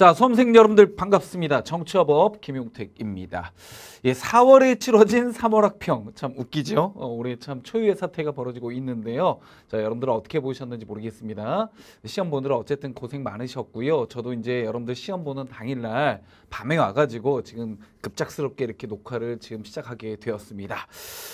자, 수험생 여러분들 반갑습니다. 정치어법 김용택입니다. 예, 4월에 치러진 3월 학평 참 웃기죠? 어, 올해 참 초유의 사태가 벌어지고 있는데요. 자, 여러분들 어떻게 보셨는지 모르겠습니다. 시험 보느라 어쨌든 고생 많으셨고요. 저도 이제 여러분들 시험 보는 당일날 밤에 와가지고 지금 급작스럽게 이렇게 녹화를 지금 시작하게 되었습니다.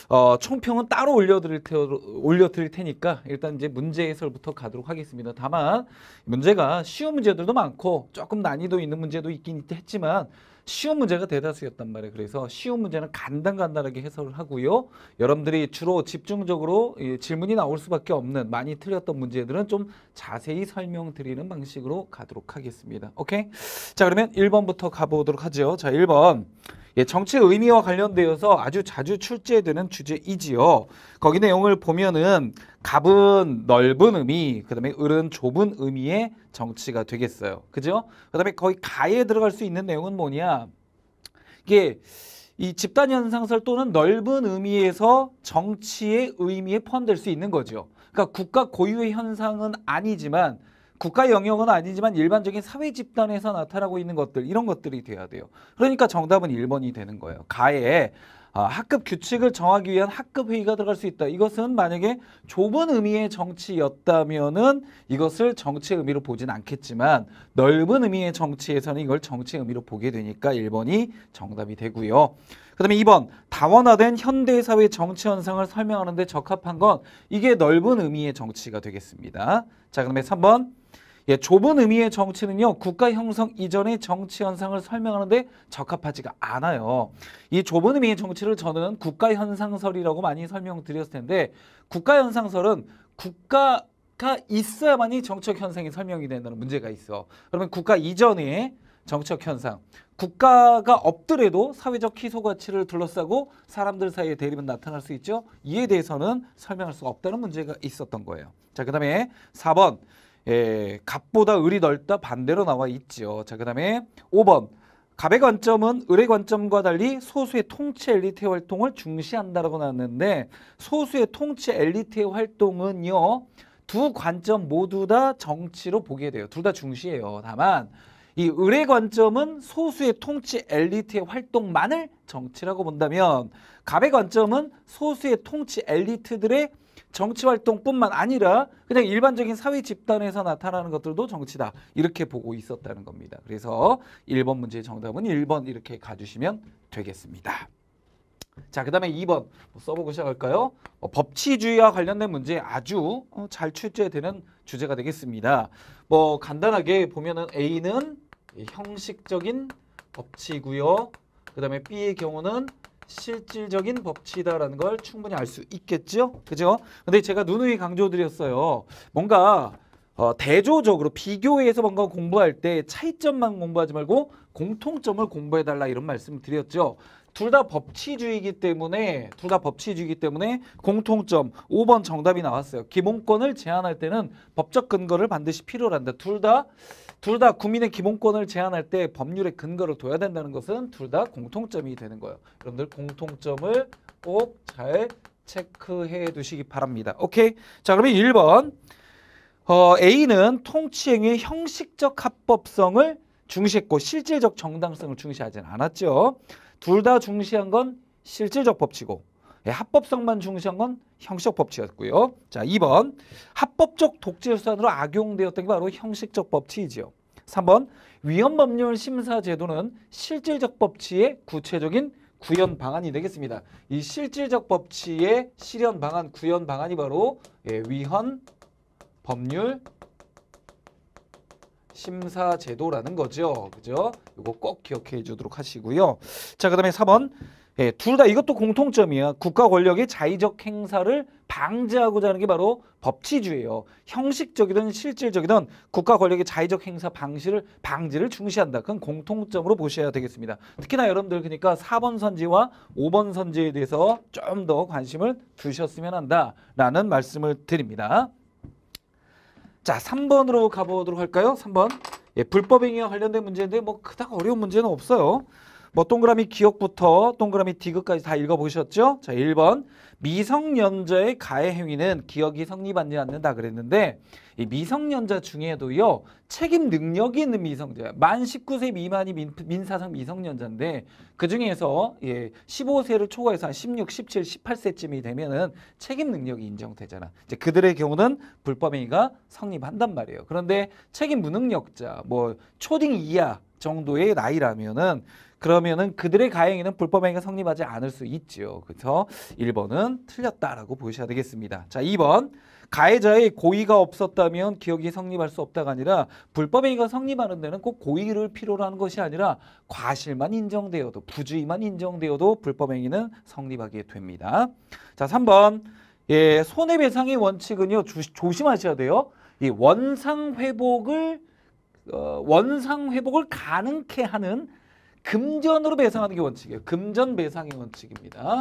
어, 총평은 따로 올려드릴, 테, 올려드릴 테니까 일단 이제 문제 해설부터 가도록 하겠습니다. 다만 문제가 쉬운 문제들도 많고 조금 난이도 있는 문제도 있긴 했지만 쉬운 문제가 대다수였단 말이에요. 그래서 쉬운 문제는 간단간단하게 해설을 하고요. 여러분들이 주로 집중적으로 질문이 나올 수밖에 없는 많이 틀렸던 문제들은 좀 자세히 설명드리는 방식으로 가도록 하겠습니다. 오케이? 자, 그러면 1번부터 가보도록 하죠. 자, 1번. 예, 정치 의미와 관련되어서 아주 자주 출제되는 주제이지요. 거기 내용을 보면은 갑은 넓은 의미, 그다음에 을은 좁은 의미의 정치가 되겠어요. 그죠? 그다음에 거의 가에 들어갈 수 있는 내용은 뭐냐? 이게 이 집단 현상설 또는 넓은 의미에서 정치의 의미에 포함될 수 있는 거죠. 그러니까 국가 고유의 현상은 아니지만 국가 영역은 아니지만 일반적인 사회 집단에서 나타나고 있는 것들 이런 것들이 돼야 돼요. 그러니까 정답은 1번이 되는 거예요. 가에 아, 학급 규칙을 정하기 위한 학급 회의가 들어갈 수 있다. 이것은 만약에 좁은 의미의 정치였다면은 이것을 정치 의미로 의 보진 않겠지만 넓은 의미의 정치에서는 이걸 정치 의 의미로 보게 되니까 1번이 정답이 되고요. 그다음에 2번 다원화된 현대 사회 정치 현상을 설명하는데 적합한 건 이게 넓은 의미의 정치가 되겠습니다. 자, 그다음에 3번 예, 좁은 의미의 정치는요 국가 형성 이전의 정치 현상을 설명하는데 적합하지가 않아요. 이 좁은 의미의 정치를 저는 국가 현상설이라고 많이 설명드렸을 텐데 국가 현상설은 국가가 있어야만이 정책 현상이 설명이 된다는 문제가 있어. 그러면 국가 이전의 정책 현상, 국가가 없더라도 사회적 희소 가치를 둘러싸고 사람들 사이의 대립은 나타날 수 있죠. 이에 대해서는 설명할 수가 없다는 문제가 있었던 거예요. 자, 그 다음에 4번 예, 갑보다 을이 넓다 반대로 나와 있지요. 자, 그다음에 5번. 갑의 관점은 을의 관점과 달리 소수의 통치 엘리트의 활동을 중시한다라고 나왔는데 소수의 통치 엘리트의 활동은요. 두 관점 모두 다 정치로 보게 돼요. 둘 다 중시해요. 다만 이 을의 관점은 소수의 통치 엘리트의 활동만을 정치라고 본다면 갑의 관점은 소수의 통치 엘리트들의 정치 활동뿐만 아니라 그냥 일반적인 사회 집단에서 나타나는 것들도 정치다. 이렇게 보고 있었다는 겁니다. 그래서 1번 문제의 정답은 1번 이렇게 가주시면 되겠습니다. 자, 그 다음에 2번 뭐 써보고 시작할까요? 어, 법치주의와 관련된 문제 아주 어, 잘 출제되는 주제가 되겠습니다. 뭐 간단하게 보면은 A는 형식적인 법치구요그 다음에 B의 경우는 실질적인 법치다라는 걸 충분히 알 수 있겠죠? 그죠? 근데 제가 누누이 강조드렸어요. 뭔가 어, 대조적으로 비교해서 뭔가 공부할 때 차이점만 공부하지 말고 공통점을 공부해달라 이런 말씀을 드렸죠. 둘다 법치주의이기 때문에 둘 다 법치주의이기 때문에 공통점 5번 정답이 나왔어요. 기본권을 제한할 때는 법적 근거를 반드시 필요로 한다. 둘 다 둘 다 국민의 기본권을 제한할 때 법률의 근거를 둬야 된다는 것은 둘 다 공통점이 되는 거예요. 여러분들 공통점을 꼭 잘 체크해 두시기 바랍니다. 오케이. 자, 그러면 1번. 어, A는 통치행위의 형식적 합법성을 중시했고 실질적 정당성을 중시하지는 않았죠. 둘다 중시한 건 실질적 법치고 예, 합법성만 중시한 건 형식적 법치였고요. 자, 2번 합법적 독재 수단으로 악용되었던 게 바로 형식적 법치이지요. 3번 위헌법률 심사 제도는 실질적 법치의 구체적인 구현 방안이 되겠습니다. 이 실질적 법치의 실현 방안, 구현 방안이 바로 예, 위헌 법률 심사 제도라는 거죠. 그죠? 이거 꼭 기억해 주도록 하시고요. 자, 그다음에 4번. 예, 둘 다 이것도 공통점이야. 국가 권력이 자의적 행사를 방지하고자 하는 게 바로 법치주의예요. 형식적이든 실질적이든 국가 권력의 자의적 행사 방시를 방지를 중시한다. 그건 공통점으로 보셔야 되겠습니다. 특히나 여러분들 그러니까 4번 선지와 5번 선지에 대해서 좀 더 관심을 두셨으면 한다라는 말씀을 드립니다. 자, 3번으로 가보도록 할까요? 3번. 예, 불법 행위와 관련된 문제인데 뭐 그닥 어려운 문제는 없어요. 뭐 동그라미 기억부터 동그라미 디귿까지 다 읽어보셨죠? 자, 1번 미성년자의 가해 행위는 기억이 성립하지 않는다 그랬는데 이 미성년자 중에도요 책임 능력이 있는 미성자 만 19세 미만이 민, 사상 미성년자인데 그 중에서 예, 15세를 초과해서 한 16, 17, 18세쯤이 되면은 책임 능력이 인정되잖아. 이제 그들의 경우는 불법행위가 성립한단 말이에요. 그런데 책임 무능력자 뭐 초딩 이하 정도의 나이라면은 그러면은 그들의 가행위는 불법행위가 성립하지 않을 수있죠그렇죠 1번은 틀렸다라고 보셔야 되겠습니다. 자, 2번. 가해자의 고의가 없었다면 기억이 성립할 수 없다가 아니라 불법행위가 성립하는 데는 꼭 고의를 필요로 하는 것이 아니라 과실만 인정되어도 부주의만 인정되어도 불법행위는 성립하게 됩니다. 자, 3번. 예, 손해배상의 원칙은요. 주, 조심하셔야 돼요. 이 원상 회복을 어, 원상 회복을 가능케 하는 금전으로 배상하는 게 원칙이에요. 금전 배상의 원칙입니다.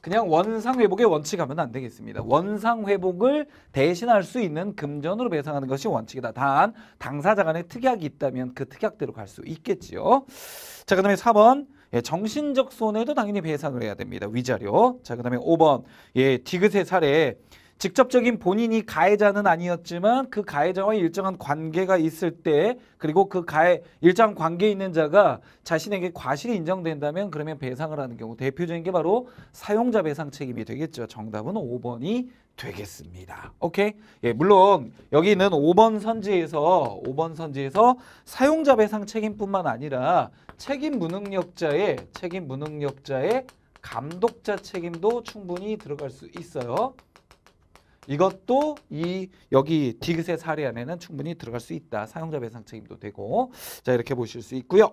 그냥 원상 회복의 원칙 하면 안 되겠습니다. 원상 회복을 대신할 수 있는 금전으로 배상하는 것이 원칙이다. 단 당사자 간에 특약이 있다면 그 특약대로 갈 수 있겠지요. 자, 그다음에 4번. 예, 정신적 손해도 당연히 배상을 해야 됩니다. 위자료. 자, 그다음에 5번. 예, 디귿의 사례 직접적인 본인이 가해자는 아니었지만 그 가해자와 일정한 관계가 있을 때 그리고 그 가해 일정 관계 있는 자가 자신에게 과실이 인정된다면 그러면 배상을 하는 경우 대표적인 게 바로 사용자 배상 책임이 되겠죠. 정답은 5번이 되겠습니다. 오케이? 예, 물론 여기는 5번 선지에서 5번 선지에서 사용자 배상 책임뿐만 아니라 책임 무능력자의 책임 무능력자의 감독자 책임도 충분히 들어갈 수 있어요. 이것도 이 여기 디귿의 사례 안에는 충분히 들어갈 수 있다. 사용자 배상 책임도 되고 자 이렇게 보실 수 있고요.